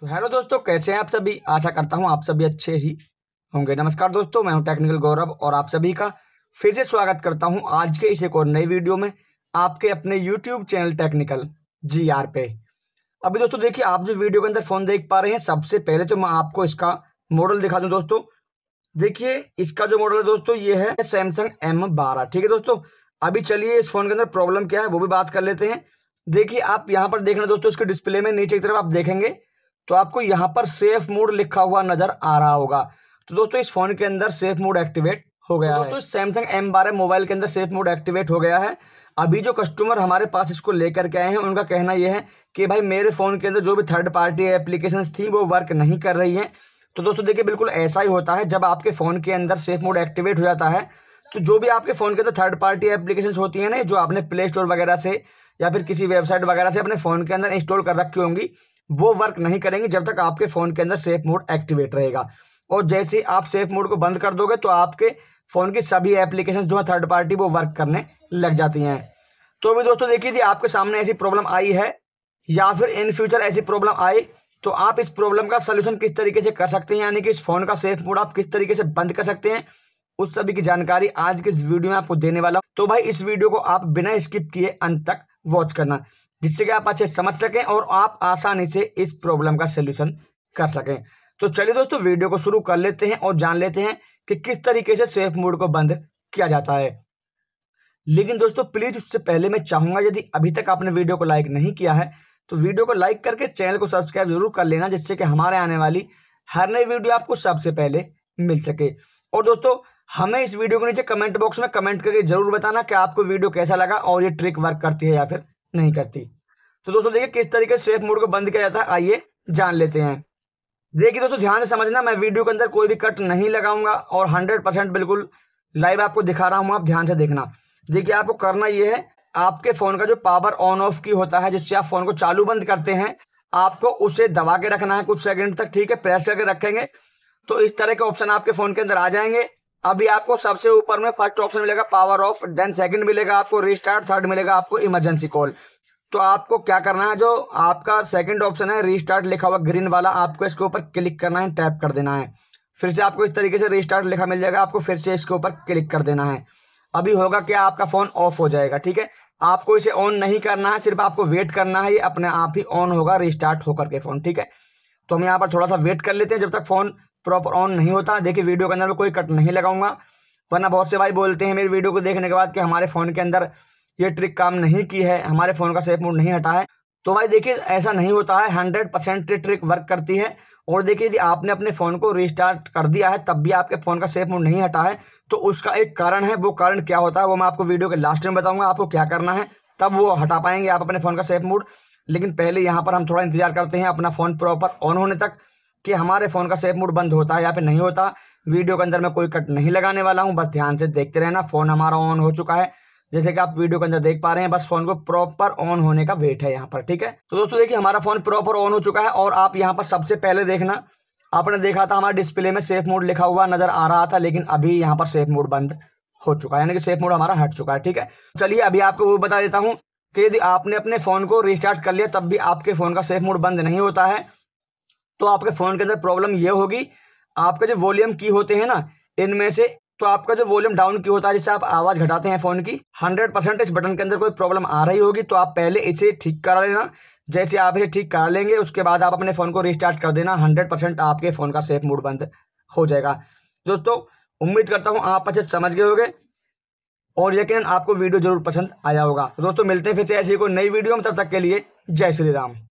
तो हेलो दोस्तों कैसे हैं आप सभी आशा करता हूँ आप सभी अच्छे ही होंगे नमस्कार दोस्तों मैं हूँ टेक्निकल गौरव और आप सभी का फिर से स्वागत करता हूँ आज के इस एक और नई वीडियो में आपके अपने YouTube channel technical G R पे अभी दोस्तों देखिए आप जो वीडियो के अंदर फ़ोन देख पा रहे हैं सबसे पहले तो मैं आपको इसका मॉडल दिखा दूँ दोस्तों देखिए इसका जो मॉडल है दोस्तों ये है सैमसंग एम बारह ठीक है दोस्तों अभी चलिए इस फ़ोन के अंदर प्रॉब्लम क्या है वो भी बात कर लेते हैं देखिए आप यहाँ पर देख दोस्तों इसके डिस्प्ले में नीचे की तरफ आप देखेंगे तो आपको यहाँ पर सेफ मोड लिखा हुआ नज़र आ रहा होगा तो दोस्तों इस फ़ोन के अंदर सेफ मोड एक्टिवेट हो गया तो दोस्तों सैमसंग एम बारह मोबाइल के अंदर सेफ मोड एक्टिवेट हो गया है अभी जो कस्टमर हमारे पास इसको लेकर के आए हैं उनका कहना यह है कि भाई मेरे फ़ोन के अंदर जो भी थर्ड पार्टी एप्लीकेशन थी वो वर्क नहीं कर रही है तो दोस्तों देखिए बिल्कुल ऐसा ही होता है जब आपके फ़ोन के अंदर सेफ मोड एक्टिवेट हो जाता है तो जो भी आपके फ़ोन के अंदर थर्ड पार्टी एप्लीकेशन होती है ना जो आपने प्ले स्टोर वगैरह से या फिर किसी वेबसाइट वगैरह से अपने फ़ोन के अंदर इंस्टॉल कर रखी होंगी वो वर्क नहीं करेंगे जब तक आपके फ़ोन के अंदर सेफ मोड एक्टिवेट रहेगा और जैसे आप सेफ मोड को बंद कर दोगे तो आपके फ़ोन की सभी एप्लीकेशन जो हैं थर्ड पार्टी वो वर्क करने लग जाती हैं तो अभी दोस्तों देखिए जी आपके सामने ऐसी प्रॉब्लम आई है या फिर इन फ्यूचर ऐसी प्रॉब्लम आए तो आप इस प्रॉब्लम का सलूशन किस तरीके से कर सकते हैं यानी कि इस फ़ोन का सेफ मोड आप किस तरीके से बंद कर सकते हैं उस सभी की जानकारी आज के इस वीडियो में आपको देने वाला हूं तो भाई इस वीडियो को आप बिना स्किप किए अंत तक वॉच करना जिससे कि आप अच्छे समझ सकें और आप आसानी से इस प्रॉब्लम का सलूशन कर सकें तो चलिए दोस्तों वीडियो को शुरू कर लेते हैं और जान लेते हैं कि किस तरीके से सेफ मोड को बंद किया जाता है लेकिन दोस्तों प्लीज़ उससे पहले मैं चाहूंगा यदि अभी तक आपने वीडियो को लाइक नहीं किया है तो वीडियो को लाइक करके चैनल को सब्सक्राइब जरूर कर लेना जिससे कि हमारे आने वाली हर नई वीडियो आपको सबसे पहले मिल सके और दोस्तों हमें इस वीडियो के नीचे कमेंट बॉक्स में कमेंट करके जरूर बताना कि आपको वीडियो कैसा लगा और ये ट्रिक वर्क करती है या फिर नहीं करती तो दोस्तों देखिए किस तरीके से सेफ मोड को बंद किया जाता है आइए जान लेते हैं देखिए दोस्तों ध्यान से समझना मैं वीडियो के अंदर कोई भी कट नहीं लगाऊंगा और हंड्रेड परसेंट बिल्कुल लाइव आपको दिखा रहा हूं आप ध्यान से देखना देखिए आपको करना यह है आपके फ़ोन का जो पावर ऑन ऑफ की होता है जिससे आप फ़ोन को चालू बंद करते हैं आपको उसे दबा के रखना है कुछ सेकंड तक ठीक है प्रेस करके रखेंगे तो इस तरह के ऑप्शन आपके फ़ोन के अंदर आ जाएंगे अभी आपको सबसे ऊपर में फर्स्ट ऑप्शन मिलेगा पावर ऑफ देन सेकंड मिलेगा आपको रिस्टार्ट थर्ड मिलेगा आपको इमरजेंसी कॉल तो आपको क्या करना है जो आपका सेकंड ऑप्शन है रिस्टार्ट लिखा हुआ ग्रीन वाला आपको इसके ऊपर क्लिक करना है टैप कर देना है फिर से आपको इस तरीके से रिस्टार्ट लिखा मिल जाएगा आपको फिर से इसके ऊपर क्लिक कर देना है अभी होगा क्या आपका फ़ोन ऑफ हो जाएगा ठीक है आपको इसे ऑन नहीं करना है सिर्फ आपको वेट करना है ये अपने आप ही ऑन होगा रिस्टार्ट होकर के फ़ोन ठीक है तो हम यहाँ पर थोड़ा सा वेट कर लेते हैं जब तक फ़ोन प्रॉपर ऑन नहीं होता देखिए वीडियो के अंदर में कोई कट नहीं लगाऊंगा वरना बहुत से भाई बोलते हैं मेरी वीडियो को देखने के बाद कि हमारे फ़ोन के अंदर ये ट्रिक काम नहीं की है हमारे फ़ोन का सेफ मोड नहीं हटा है तो भाई देखिए ऐसा नहीं होता है हंड्रेड परसेंट ट्रिक वर्क करती है और देखिए यदि आपने अपने फ़ोन को रिस्टार्ट कर दिया है तब भी आपके फ़ोन का सेफ मोड नहीं हटा है तो उसका एक कारण है वो कारण क्या होता है वो मैं आपको वीडियो के लास्ट में बताऊँगा आपको क्या करना है तब वो हटा पाएंगे आप अपने फ़ोन का सेफ मूड लेकिन पहले यहाँ पर हम थोड़ा इंतजार करते हैं अपना फ़ोन प्रॉपर ऑन होने तक कि हमारे फ़ोन का सेफ मोड बंद होता है या फिर नहीं होता वीडियो के अंदर मैं कोई कट नहीं लगाने वाला हूँ बस ध्यान से देखते रहना फ़ोन हमारा ऑन हो चुका है जैसे कि आप वीडियो के अंदर देख पा रहे हैं बस फोन को प्रॉपर ऑन होने का वेट है यहाँ पर ठीक है तो दोस्तों देखिए हमारा फोन प्रॉपर ऑन हो चुका है और आप यहाँ पर सबसे पहले देखना आपने देखा था हमारे डिस्प्ले में सेफ मोड लिखा हुआ नजर आ रहा था लेकिन अभी यहाँ पर सेफ मोड बंद हो चुका है यानी कि सेफ मोड हमारा हट चुका है ठीक है चलिए अभी आपको वो बता देता हूँ कि यदि आपने अपने फ़ोन को रिचार्ज कर लिया तब भी आपके फ़ोन का सेफ मोड बंद नहीं होता है तो आपके फ़ोन के अंदर प्रॉब्लम ये होगी आपका जो वॉल्यूम की होते हैं ना इनमें से तो आपका जो वॉल्यूम डाउन की होता है जिससे आप आवाज़ घटाते हैं फ़ोन की हंड्रेड परसेंट इस बटन के अंदर कोई प्रॉब्लम आ रही होगी तो आप पहले इसे ठीक करा लेना जैसे आप इसे ठीक करा लेंगे उसके बाद आप अपने फ़ोन को रिस्टार्ट कर देना हंड्रेड परसेंट आपके फ़ोन का सेफ मूड बंद हो जाएगा दोस्तों उम्मीद करता हूँ आप अच्छे समझ गए होगे और यकीन आपको वीडियो जरूर पसंद आया होगा तो दोस्तों मिलते हैं फिर से ऐसी कोई नई वीडियो में तब तक के लिए जय श्री राम